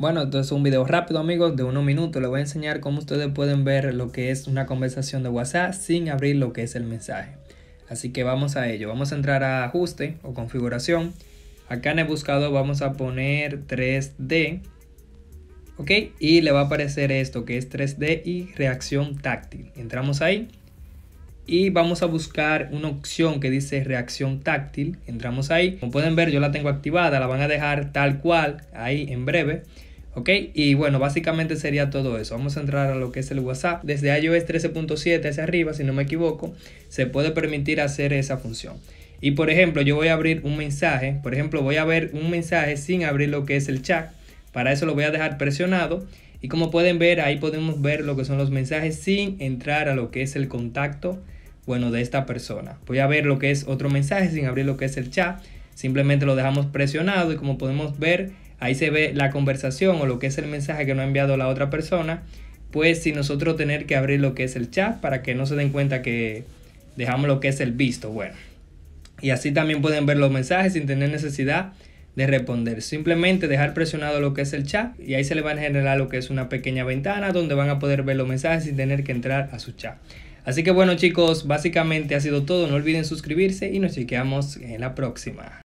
Bueno, esto es un video rápido amigos de unos minuto, Les voy a enseñar cómo ustedes pueden ver lo que es una conversación de WhatsApp sin abrir lo que es el mensaje. Así que vamos a ello. Vamos a entrar a ajuste o configuración. Acá en el buscador vamos a poner 3D. Ok, y le va a aparecer esto que es 3D y reacción táctil. Entramos ahí y vamos a buscar una opción que dice reacción táctil. Entramos ahí. Como pueden ver, yo la tengo activada. La van a dejar tal cual ahí en breve. ¿Ok? Y bueno, básicamente sería todo eso. Vamos a entrar a lo que es el WhatsApp. Desde iOS 13.7 hacia arriba, si no me equivoco, se puede permitir hacer esa función. Y por ejemplo, yo voy a abrir un mensaje. Por ejemplo, voy a ver un mensaje sin abrir lo que es el chat. Para eso lo voy a dejar presionado. Y como pueden ver, ahí podemos ver lo que son los mensajes sin entrar a lo que es el contacto, bueno, de esta persona. Voy a ver lo que es otro mensaje sin abrir lo que es el chat. Simplemente lo dejamos presionado y como podemos ver, ahí se ve la conversación o lo que es el mensaje que no ha enviado la otra persona. Pues sin nosotros tener que abrir lo que es el chat para que no se den cuenta que dejamos lo que es el visto, bueno. Y así también pueden ver los mensajes sin tener necesidad de responder. Simplemente dejar presionado lo que es el chat y ahí se le va a generar lo que es una pequeña ventana donde van a poder ver los mensajes sin tener que entrar a su chat. Así que bueno chicos, básicamente ha sido todo. No olviden suscribirse y nos chequeamos en la próxima.